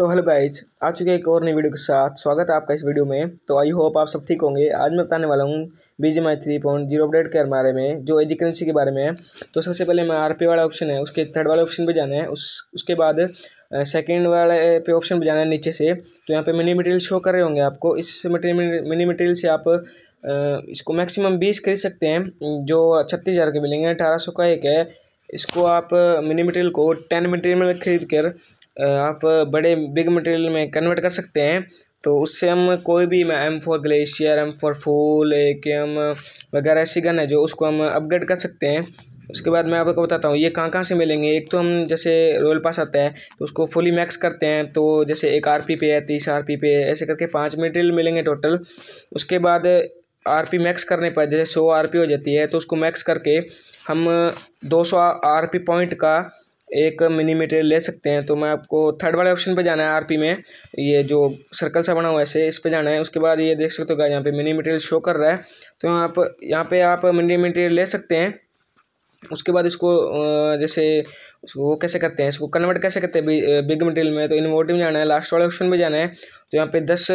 तो hello guys आ चुके एक और नई वीडियो के साथ स्वागत है आपका इस वीडियो में तो आई होप आप सब ठीक होंगे आज मैं बताने वाला हूँ B G M I three point zero update के बारे में जो एजी करेंसी के बारे में है तो सबसे पहले मैं आर पी वाला ऑप्शन है उसके थर्ड वाले ऑप्शन पे जाना है उस उसके बाद सेकेंड वाले पे ऑप्शन पर जाना है नीचे से तो यहाँ पर मिनी मटेरियल शो कर रहे होंगे आपको इस मिनी मटेरियल से आप इसको मैक्सिमम बीस खरीद सकते हैं जो छत्तीस हज़ार के मिलेंगे अठारह सौ का एक है इसको आप मिनी मटेरियल को टेन मटेरियल में खरीद कर आप बड़े बिग मटेरियल में कन्वर्ट कर सकते हैं तो उससे हम कोई भी M four glacier M four full A K M वगैरह ऐसी गन है जो उसको हम अपग्रेड कर सकते हैं उसके बाद मैं आपको बताता हूँ ये कहाँ कहाँ से मिलेंगे एक तो हम जैसे रोयल पास आता है तो उसको फुली मैक्स करते हैं तो जैसे एक आर पी पे है तीस आर पी पे ऐसे करके पाँच मटेरियल मिलेंगे टोटल उसके बाद आर पी मैक्स करने पर जैसे सौ आर पी हो जाती है तो उसको मैक्स करके हम दो सौ आर पी पॉइंट का एक मिनी मटेरियल ले सकते हैं तो मैं आपको थर्ड वाले ऑप्शन पे जाना है आरपी में ये जो सर्कल सा बना हुआ है ऐसे इस पे जाना है उसके बाद ये देख सकते हो यहाँ पे मिनी मटेरियल शो कर रहा है तो आप यहाँ पे आप मिनी मटेरियल ले सकते हैं उसके बाद इसको जैसे वो कैसे करते हैं इसको कन्वर्ट कैसे करते हैं बिग मटेरियल में तो इन्वर्टिव में जाना है लास्ट वाले ऑप्शन पर जाना है तो यहाँ पे दस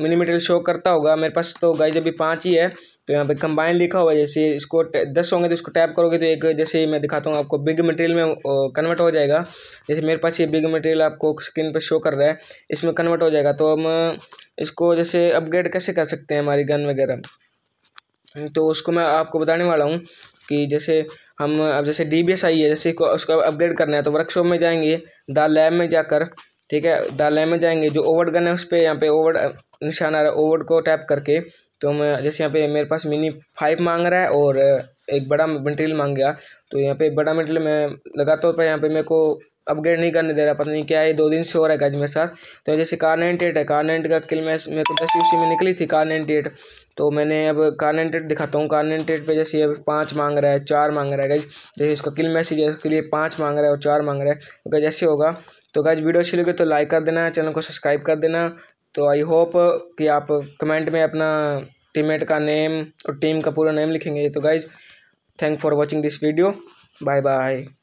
मिलीमीटर शो करता होगा मेरे पास तो गाइज अभी पाँच ही है तो यहाँ पे कंबाइन लिखा हुआ है जैसे इसको दस होंगे तो इसको टैप करोगे तो एक जैसे मैं दिखाता हूँ आपको बिग मटेरियल में कन्वर्ट हो जाएगा जैसे मेरे पास ये बिग मटेरियल आपको स्क्रीन पर शो कर रहा है इसमें कन्वर्ट हो जाएगा तो हम इसको जैसे अपग्रेड कैसे कर सकते हैं हमारी गन वगैरह तो उसको मैं आपको बताने वाला हूँ कि जैसे हम अब जैसे डी बी एस आई है जैसे उसको अपग्रेड करना है तो वर्कशॉप में जाएंगे द लैब में जाकर ठीक है द लाइन में जाएंगे जो ओवर गन है उस पर यहाँ पे ओवर निशान आ रहा है ओवर को टैप करके तो मैं जैसे यहाँ पे मेरे पास मिनी फाइव मांग रहा है और एक बड़ा मटेरियल मांग गया तो यहाँ पे बड़ा मटेरियल मैं लगातार पर यहाँ पे मेरे को अपग्रेड नहीं करने दे रहा पता नहीं क्या है दो दिन से हो रहा है गज मेरे साथ तो जैसे कार नाइनटी एट है कार नाइनटी का किल मैं मेरे को दस यूसी में निकली थी कार नाइनटी एट तो मैंने अब कार नाइनटी एट दिखाता हूँ कार नाइनटी एट पर जैसे अब पाँच मांग रहा है चार मांग रहा है गज जैसे इसका किल मैसेज है उसके लिए पाँच मांग रहा है और चार मांग रहा है तो गाइज ऐसे होगा तो गज वीडियो अच्छी लगे तो लाइक कर देना चैनल को सब्सक्राइब कर देना तो आई होप कि आप कमेंट में अपना टीममेट का नेम और टीम का पूरा नेम लिखेंगे तो guys thank for watching this video bye bye